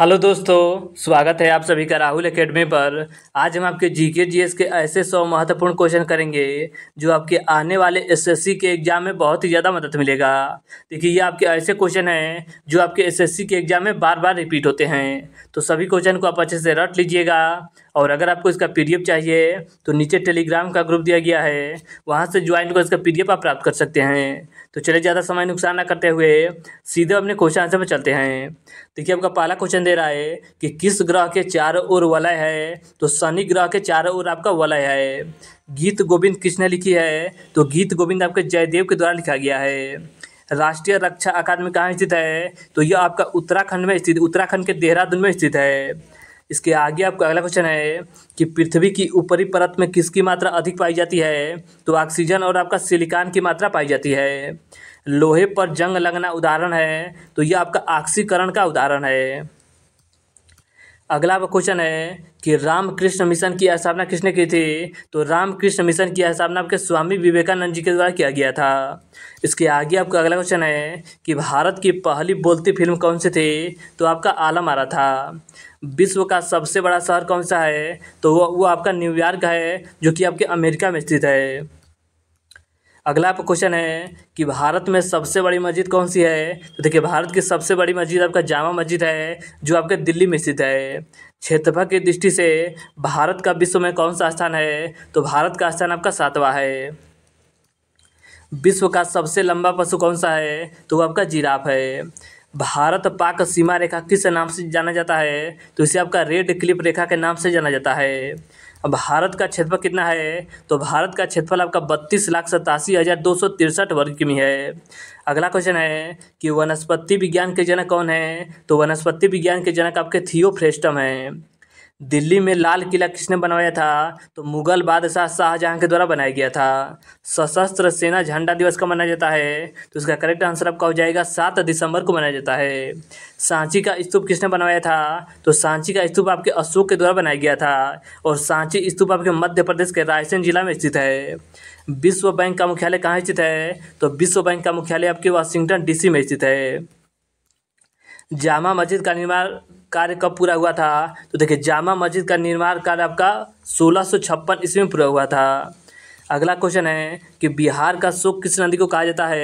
hello दोस्तों स्वागत है आप सभी का राहुल एकेडमी पर आज हम आपके जीके जीएस के ऐसे सौ महत्वपूर्ण क्वेश्चन करेंगे जो आपके आने वाले एसएससी के एग्जाम में बहुत ही ज़्यादा मदद मिलेगा देखिए ये आपके ऐसे क्वेश्चन हैं जो आपके एसएससी के एग्जाम में बार बार रिपीट होते हैं तो सभी क्वेश्चन को आप अच्छे से रट लीजिएगा और अगर आपको इसका पी चाहिए तो नीचे टेलीग्राम का ग्रुप दिया गया है वहाँ से ज्वाइन कर इसका पी आप प्राप्त कर सकते हैं तो चले ज़्यादा समय नुकसान ना करते हुए सीधे अपने क्वेश्चन आंसर पर चलते हैं देखिए आपका पहला क्वेश्चन दे रहा है कि किस ग्रह के चारों ओर वलय है तो शनि ग्रह के चारों ओर आपका वलय है गीत गोविंद किसने लिखी है तो गीत गोविंद आपके जयदेव के द्वारा लिखा गया है राष्ट्रीय रक्षा अकादमी कहाँ स्थित है तो यह आपका उत्तराखंड में स्थित उत्तराखंड के देहरादून में स्थित है इसके आगे आपका अगला क्वेश्चन है कि पृथ्वी की ऊपरी परत में किसकी मात्रा अधिक पाई जाती है तो ऑक्सीजन और आपका सिलिकॉन की मात्रा पाई जाती है लोहे पर जंग लगना उदाहरण है तो यह आपका ऑक्सीकरण का उदाहरण है अगला क्वेश्चन है कि रामकृष्ण मिशन की स्थापना किसने की थी तो रामकृष्ण मिशन की स्थापना आपके स्वामी विवेकानंद जी के द्वारा किया गया था इसके आगे आपका अगला क्वेश्चन है कि भारत की पहली बोलती फिल्म कौन सी थी तो आपका आलम आ रहा था विश्व का सबसे बड़ा शहर कौन सा है तो वो, वो आपका न्यूयॉर्क है जो कि आपके अमेरिका में स्थित है अगला आपका क्वेश्चन है कि भारत में सबसे बड़ी मस्जिद कौन सी है तो देखिए भारत की सबसे बड़ी मस्जिद आपका जामा मस्जिद है जो आपके दिल्ली में स्थित है क्षेत्रफल की दृष्टि से भारत का विश्व में कौन सा स्थान है तो भारत का स्थान आपका सातवा है विश्व का सबसे लंबा पशु कौन सा है तो वो आपका जिराफ है भारत पाक सीमा रेखा किस नाम से जाना जाता है तो इसे आपका रेड क्लिप रेखा के नाम से जाना जाता है भारत का क्षेत्रफल कितना है तो भारत का क्षेत्रफल आपका बत्तीस लाख सतासी हज़ार दो सौ तिरसठ वर्ग किमी है अगला क्वेश्चन है कि वनस्पति विज्ञान के जनक कौन है तो वनस्पति विज्ञान के जनक आपके थियोफ्रेस्टम हैं दिल्ली में लाल किला किसने बनवाया था तो मुगल बादशाह शाहजहां के द्वारा बनाया गया था सशस्त्र सेना झंडा दिवस का मनाया जाता है तो इसका करेक्ट आंसर आपका हो जाएगा सात दिसंबर को मनाया जाता है सांची का स्तूप किसने बनवाया था तो सांची का स्तूप आपके अशोक के द्वारा बनाया गया था और सांची स्तूप आपके मध्य प्रदेश के रायसेन जिला में स्थित है विश्व बैंक का मुख्यालय कहाँ स्थित है तो विश्व बैंक का मुख्यालय आपके वाशिंगटन डीसी में स्थित है जामा मस्जिद का निर्माण कार्य कब पूरा हुआ था तो देखिए जामा मस्जिद का निर्माण कार्य आपका सोलह सौ छप्पन ईस्वी में पूरा हुआ था अगला क्वेश्चन है कि बिहार का शोक किस नदी को कहा जाता है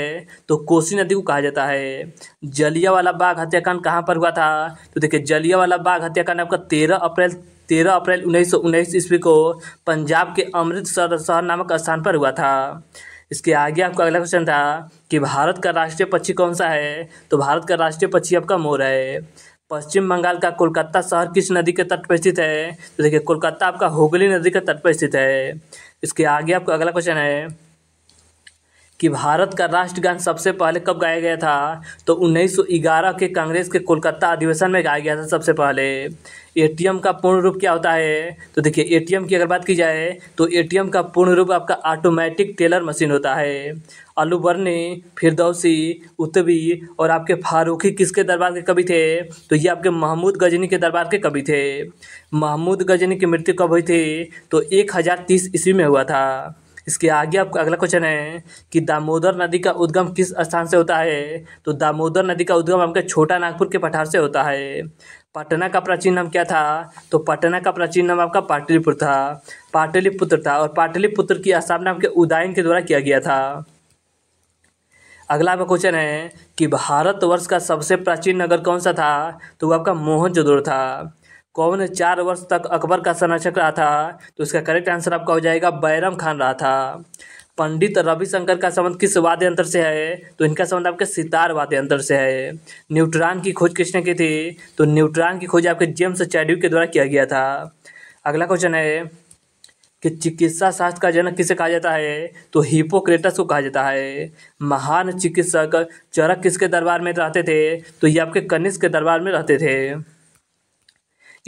तो कोसी नदी को कहा जाता है जलिया वाला बाघ हत्याकांड कहाँ पर हुआ था तो देखिए जलिया वाला बाघ हत्याकांड आपका तेरह अप्रैल तेरह अप्रैल उन्नीस सौ उन्नीस ईस्वी को पंजाब के अमृतसर शहर नामक स्थान पर हुआ था इसके आगे आपका अगला क्वेश्चन था कि भारत का राष्ट्रीय पक्षी कौन सा है तो भारत का राष्ट्रीय पक्षी आपका मोर है पश्चिम बंगाल का कोलकाता शहर किस नदी के तट पर स्थित है तो देखिए कोलकाता आपका हुगली नदी के तट पर स्थित है इसके आगे आपका अगला क्वेश्चन है कि भारत का राष्ट्रगान सबसे पहले कब गाया गया था तो 1911 के कांग्रेस के कोलकाता अधिवेशन में गाया गया था सबसे पहले एटीएम का पूर्ण रूप क्या होता है तो देखिए एटीएम की अगर बात की जाए तो एटीएम का पूर्ण रूप आपका ऑटोमेटिक टेलर मशीन होता है अलूबर्नी फिरदौसी उतवी और आपके फारूख़ी किसके दरबार के कवि थे तो ये आपके महमूद गजनी के दरबार के कवि थे महमूद गजनी की मृत्यु कब हुई थी तो एक हज़ार तीस ईस्वी में हुआ था इसके आगे आपका अगला क्वेश्चन है कि दामोदर नदी का उद्गम किस स्थान से होता है तो दामोदर नदी का उद्गम आपका छोटा नागपुर के पठार से होता है पटना का प्राचीन नाम क्या था तो पटना का प्राचीन नाम आपका पाटलिपुत्र था पाटलिपुत्र था और पाटलिपुत्र की स्थापना आपके उदयन के द्वारा किया गया था अगला आपका क्वेश्चन है कि भारतवर्ष का सबसे प्राचीन नगर कौन सा था तो वो आपका मोहनजोदड़ो था कौन चार वर्ष तक अकबर का संरक्षक रहा था तो इसका करेक्ट आंसर आपका हो जाएगा बैरम खान रहा था पंडित रविशंकर का संबंध किस वाद्य यंत्र से है तो इनका संबंध आपके सितार वाद्य यंत्र से है न्यूट्रॉन की खोज किसने की थी तो न्यूट्रॉन की खोज आपके जेम्स चैड्यू के द्वारा किया गया था अगला क्वेश्चन है कि चिकित्सा शास्त्र का जनक किसे कहा जाता है तो हिपोक्रेटस को कहा जाता है महान चिकित्सक चरक किसके दरबार में रहते थे तो ये आपके कनिष्क के दरबार में रहते थे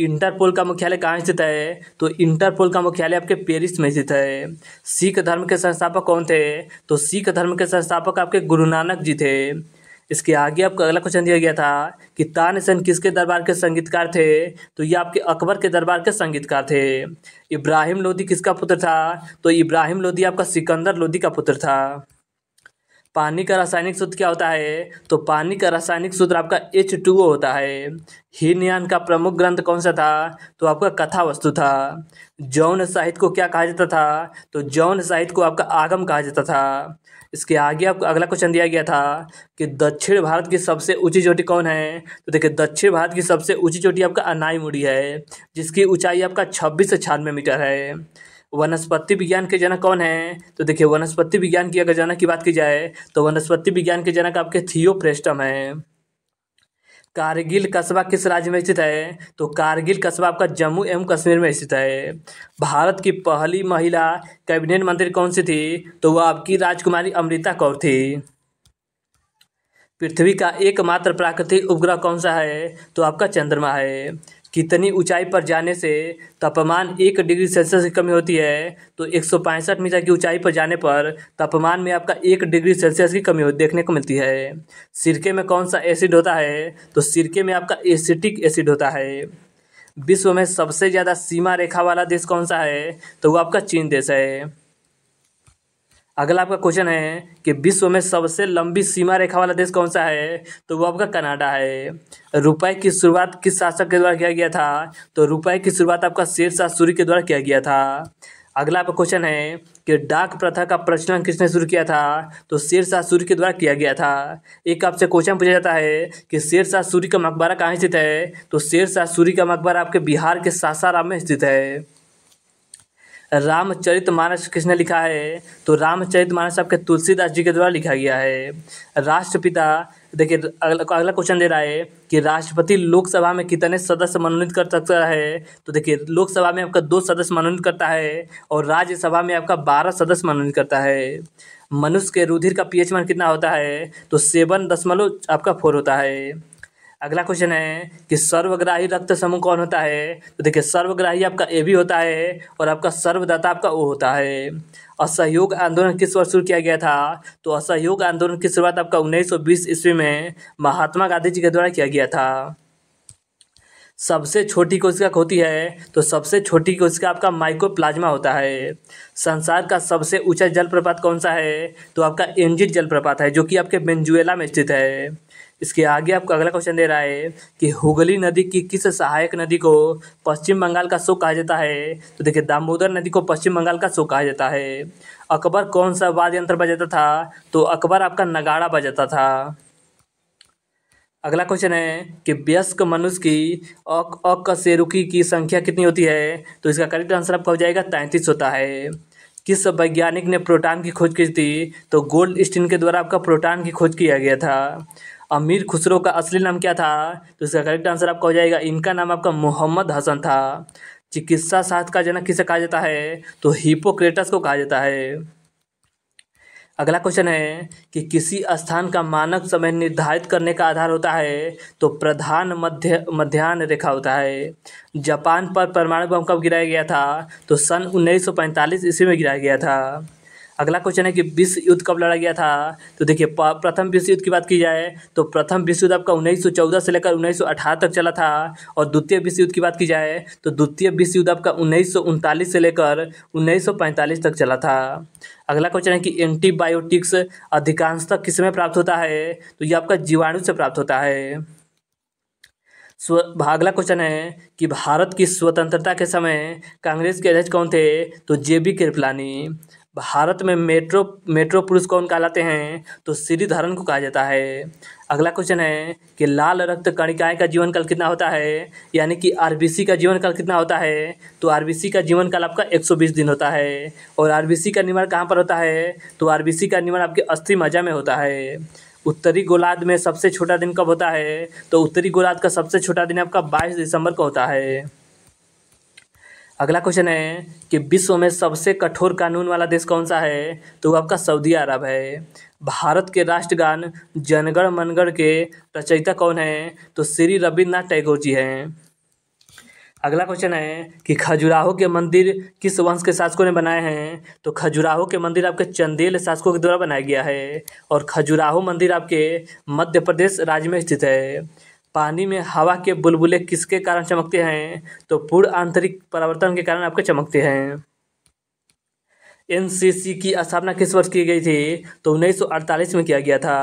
इंटरपोल का मुख्यालय कहाँ स्थित है तो इंटरपोल का मुख्यालय आपके पेरिस में स्थित है सिख धर्म के संस्थापक कौन थे तो सिख धर्म के संस्थापक आपके गुरु नानक जी थे इसके आगे आपको अगला क्वेश्चन दिया गया था कि तानसेन किसके दरबार के संगीतकार थे तो ये आपके अकबर के दरबार के संगीतकार थे इब्राहिम लोधी किसका पुत्र था तो इब्राहिम लोधी आपका सिकंदर लोधी का पुत्र था पानी का रासायनिक सूत्र क्या होता है तो पानी का रासायनिक सूत्र आपका एच टू ओ होता है यान का प्रमुख ग्रंथ कौन सा था तो आपका कथा वस्तु था जौन साहित्य को क्या कहा जाता था तो जौन साहित्य को आपका आगम कहा जाता था इसके आगे आपको अगला क्वेश्चन दिया गया था कि दक्षिण भारत की सबसे ऊंची चोटी कौन है तो देखिए दक्षिण भारत की सबसे ऊंची चोटी आपका अनाई मुड़ी है जिसकी ऊंचाई आपका छब्बीस से छियानवे मीटर है वनस्पति विज्ञान के जनक कौन है तो देखिए वनस्पति विज्ञान की अगर जनक की बात की जाए तो वनस्पति विज्ञान के जनक आपके थियोफ्रेस्टम है कारगिल कस्बा किस राज्य में स्थित है तो कारगिल कस्बा आपका जम्मू एवं कश्मीर में स्थित है भारत की पहली महिला कैबिनेट मंत्री कौन सी थी तो वह आपकी राजकुमारी अमृता कौर थी पृथ्वी का एकमात्र प्राकृतिक उपग्रह कौन सा है तो आपका चंद्रमा है कितनी ऊंचाई पर जाने से तापमान एक डिग्री सेल्सियस की कमी होती है तो एक सौ पैंसठ मीटर की ऊंचाई पर जाने पर तापमान में आपका एक डिग्री सेल्सियस की कमी देखने को मिलती है सिरके में कौन सा एसिड होता है तो सिरके में आपका एसिटिक एसिड होता है विश्व में सबसे ज़्यादा सीमा रेखा वाला देश कौन सा है तो वो आपका चीन देश है अगला आपका क्वेश्चन है कि विश्व में सबसे लंबी सीमा रेखा वाला देश कौन सा है तो वो आपका कनाडा है रुपए की शुरुआत किस शासक के द्वारा किया गया था तो रुपए की शुरुआत आपका शेर शाह सूरी के द्वारा किया गया था अगला आपका क्वेश्चन है कि डाक प्रथा का प्रचलन किसने शुरू किया था तो शेर शाह सूरी के द्वारा किया गया था एक आपसे क्वेश्चन पूछा जाता है कि शेर शाह सूरी का मकबरा कहाँ स्थित है तो शेर शाह सूरी का मकबरा आपके बिहार के सासाराम में स्थित है रामचरितमानस किसने लिखा है तो रामचरितमानस आपके तुलसीदास जी के द्वारा लिखा गया है राष्ट्रपिता देखिए अगला अगला क्वेश्चन दे रहा है कि राष्ट्रपति लोकसभा में कितने सदस्य मनोनीत कर सकता है तो देखिए लोकसभा में आपका दो सदस्य मनोनीत करता है और राज्यसभा में आपका बारह सदस्य मनोनीत करता है मनुष्य के रुधिर का पीएच मान कितना होता है तो सेवन दशमलव आपका फोर होता है अगला क्वेश्चन है कि सर्वग्राही रक्त समूह कौन होता है तो देखिए सर्वग्राही आपका ए भी होता है और आपका सर्वदाता आपका ओ होता है असहयोग आंदोलन किस वर्ष शुरू किया गया था तो असहयोग आंदोलन की शुरुआत आपका 1920 ईस्वी में महात्मा गांधी जी के द्वारा किया गया था सबसे छोटी कोशिका होती है तो सबसे छोटी कोशिका आपका माइक्रो होता है संसार का सबसे ऊंचा जलप्रपात कौन सा है तो आपका एंजिट जलप्रपात है जो कि आपके बेंजुएला में स्थित है इसके आगे आपको अगला क्वेश्चन दे रहा है कि हुगली नदी की किस सहायक नदी को पश्चिम बंगाल का शोक कहा जाता है तो देखिए दामोदर नदी को पश्चिम बंगाल का शोक कहा जाता है अकबर कौन सा वाद्य यंत्र बजाता था तो अकबर आपका नगाड़ा बजाता था अगला क्वेश्चन है कि व्यस्क मनुष्य की अक अक रुकी की संख्या कितनी होती है तो इसका करेक्ट आंसर आपका हो जाएगा तैंतीस होता है किस वैज्ञानिक ने प्रोटॉन की खोज की थी तो गोल्ड स्टीन के द्वारा आपका प्रोटॉन की खोज किया गया था अमीर खुसरो का असली नाम क्या था तो इसका करेक्ट आंसर आपका हो जाएगा इनका नाम आपका मोहम्मद हसन था चिकित्सा शास्त्र का जनक किसे कहा जाता है तो हिपोक्रेटस को कहा जाता है अगला क्वेश्चन है कि किसी स्थान का मानक समय निर्धारित करने का आधार होता है तो प्रधान मध्य मध्यान्ह रेखा होता है जापान पर परमाणु बम कब गिराया गया था तो सन 1945 ईस्वी में गिराया गया था अगला क्वेश्चन है कि विश्व युद्ध कब लड़ा गया था तो देखिए प्रथम विश्व युद्ध की बात की जाए तो प्रथम विश्व युद्ध आपका 1914 से लेकर 1918 तक चला था और द्वितीय विश्व युद्ध की बात की जाए तो द्वितीय विश्व युद्ध आपका उन्नीस से लेकर 1945 तक चला था अगला क्वेश्चन है कि एंटीबायोटिक्स अधिकांशतः किस में प्राप्त होता है तो ये आपका जीवाणु से प्राप्त होता है अगला क्वेश्चन है कि भारत की स्वतंत्रता के समय कांग्रेस के अध्यक्ष कौन थे तो जे बी कृपलानी भारत में मेट्रो मेट्रो पुरुष कौन कहलाते हैं तो सिरीधरन को कहा जाता है अगला क्वेश्चन है कि लाल रक्त कणिकाएं का जीवन काल कितना होता है यानी कि आर का जीवन काल कितना होता है तो आर का जीवन काल आपका 120 दिन होता है और आर का निर्माण कहाँ पर होता है तो आर का निर्माण आपके अस्थि मजा में होता है उत्तरी गोलार्ध में सबसे छोटा दिन कब होता है तो उत्तरी गोलार्ध का सबसे छोटा दिन आपका बाईस दिसंबर को होता है अगला क्वेश्चन है कि विश्व में सबसे कठोर कानून वाला देश कौन सा है तो आपका सऊदी अरब है भारत के राष्ट्रगान जनगण मनगढ़ के रचयिता कौन है तो श्री रविन्द्रनाथ टैगोर जी हैं अगला क्वेश्चन है कि खजुराहो के मंदिर किस वंश के शासकों ने बनाए हैं तो खजुराहो के मंदिर आपके चंदेल शासकों के द्वारा बनाया गया है और खजुराहो मंदिर आपके मध्य प्रदेश राज्य में स्थित है पानी में हवा के बुलबुले किसके कारण चमकते हैं तो पूर्ण आंतरिक परावर्तन के कारण आपके चमकते हैं एनसीसी की स्थापना किस वर्ष की गई थी तो 1948 में किया गया था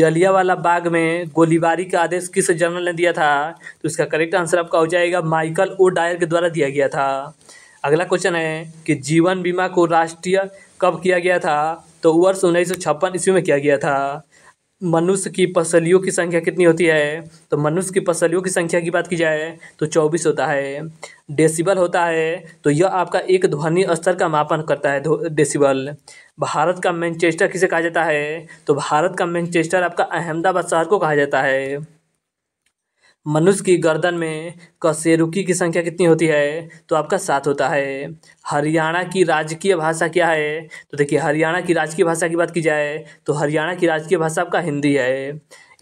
जलियावाला बाग में गोलीबारी का आदेश किस जनरल ने दिया था तो इसका करेक्ट आंसर आपका हो जाएगा माइकल ओ डायर के द्वारा दिया गया था अगला क्वेश्चन है कि जीवन बीमा को राष्ट्रीय कब किया गया था तो वर्ष उन्नीस सौ ईस्वी में किया गया था मनुष्य की पसलियों की संख्या कितनी होती है तो मनुष्य की पसलियों की संख्या की बात की जाए तो चौबीस होता है डेसिबल होता है तो यह आपका एक ध्वनि स्तर का मापन करता है डेसिबल भारत का मैनचेस्टर किसे कहा जाता है तो भारत का मैनचेस्टर आपका अहमदाबाद शहर को कहा जाता है मनुष्य की गर्दन में कशेरुकी की संख्या कितनी होती है तो आपका सात होता है हरियाणा की राजकीय भाषा क्या है तो देखिए हरियाणा की राजकीय भाषा की बात की जाए तो हरियाणा की राजकीय भाषा आपका हिंदी है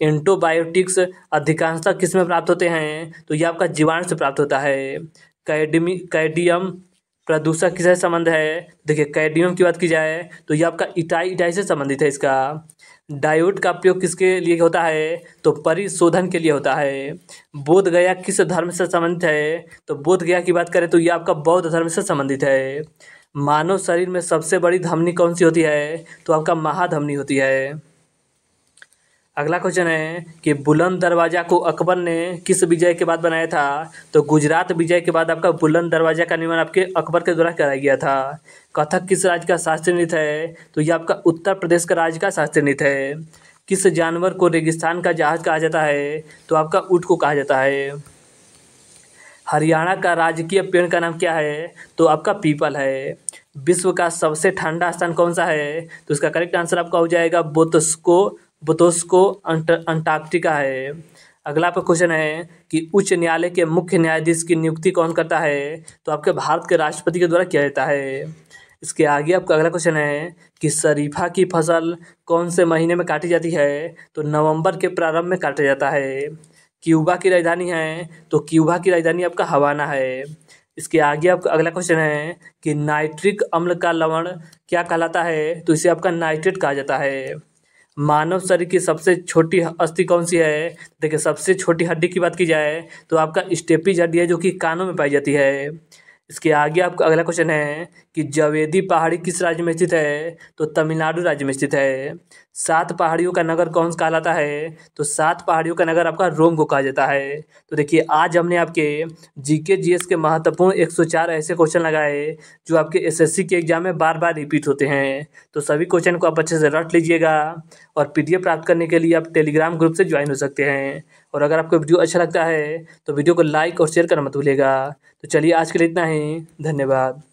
एंटोबायोटिक्स अधिकांशतः किस में प्राप्त होते हैं तो ये आपका जीवाणु से प्राप्त होता है कैडमी कैडियम प्रदूषक किससे संबंध है देखिए कैडियम की बात की जाए तो ये आपका इटाई इटाई से संबंधित है इसका डायोड का प्रयोग किसके लिए होता है तो परिशोधन के लिए होता है बोध गया किस धर्म से संबंधित है तो बोध गया की बात करें तो यह आपका बौद्ध धर्म से संबंधित है मानव शरीर में सबसे बड़ी धमनी कौन सी होती है तो आपका महाधमनी होती है अगला क्वेश्चन है कि बुलंद दरवाज़ा को अकबर ने किस विजय के बाद बनाया था तो गुजरात विजय के बाद आपका बुलंद दरवाज़ा का निर्माण आपके अकबर के द्वारा कराया गया था कथक किस राज्य का शास्त्रीय नृत्य है तो यह आपका उत्तर प्रदेश का राज्य का शास्त्रीय नृत्य है किस जानवर को रेगिस्तान का जहाज कहा जाता है तो आपका ऊट को कहा जाता है हरियाणा का राजकीय पेड़ का नाम क्या है तो आपका पीपल है विश्व का सबसे ठंडा स्थान कौन सा है तो इसका करेक्ट आंसर आपका हो जाएगा बोतस्को बोतोस्को अंट अंटार्कटिका है अगला आपका क्वेश्चन है कि उच्च न्यायालय के मुख्य न्यायाधीश की नियुक्ति कौन करता है तो आपके भारत के राष्ट्रपति के द्वारा किया जाता है इसके आगे आपका अगला क्वेश्चन है कि शरीफा की फसल कौन से महीने में काटी जाती है तो नवंबर के प्रारंभ में काटा जाता है क्यूबा की राजधानी है तो क्यूबा की राजधानी आपका हवाना है इसके आगे आपका अगला क्वेश्चन है कि नाइट्रिक अम्ल का लवण क्या कहलाता है तो इसे आपका नाइट्रेट कहा जाता है मानव शरीर की सबसे छोटी अस्थि कौन सी है देखिए सबसे छोटी हड्डी की बात की जाए तो आपका स्टेपीज हड्डी है जो कि कानों में पाई जाती है इसके आगे आपका अगला क्वेश्चन है कि जवेदी पहाड़ी किस राज्य में स्थित है तो तमिलनाडु राज्य में स्थित है सात पहाड़ियों का नगर कौन सा कहलाता है तो सात पहाड़ियों का नगर आपका रोम को कहा जाता है तो देखिए आज हमने आपके जीके जीएस के महत्वपूर्ण 104 ऐसे क्वेश्चन लगाए जो आपके एसएससी के एग्जाम में बार बार रिपीट होते हैं तो सभी क्वेश्चन को आप अच्छे से रट लीजिएगा और पी प्राप्त करने के लिए आप टेलीग्राम ग्रुप से ज्वाइन हो सकते हैं और अगर आपको वीडियो अच्छा लगता है तो वीडियो को लाइक और शेयर करना मत भूलेगा तो चलिए आज के लिए इतना ही धन्यवाद